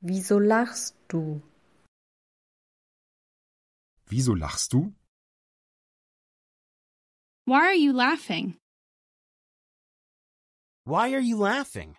Wieso lachst du? Wieso lachst du? Why are you laughing? Why are you laughing?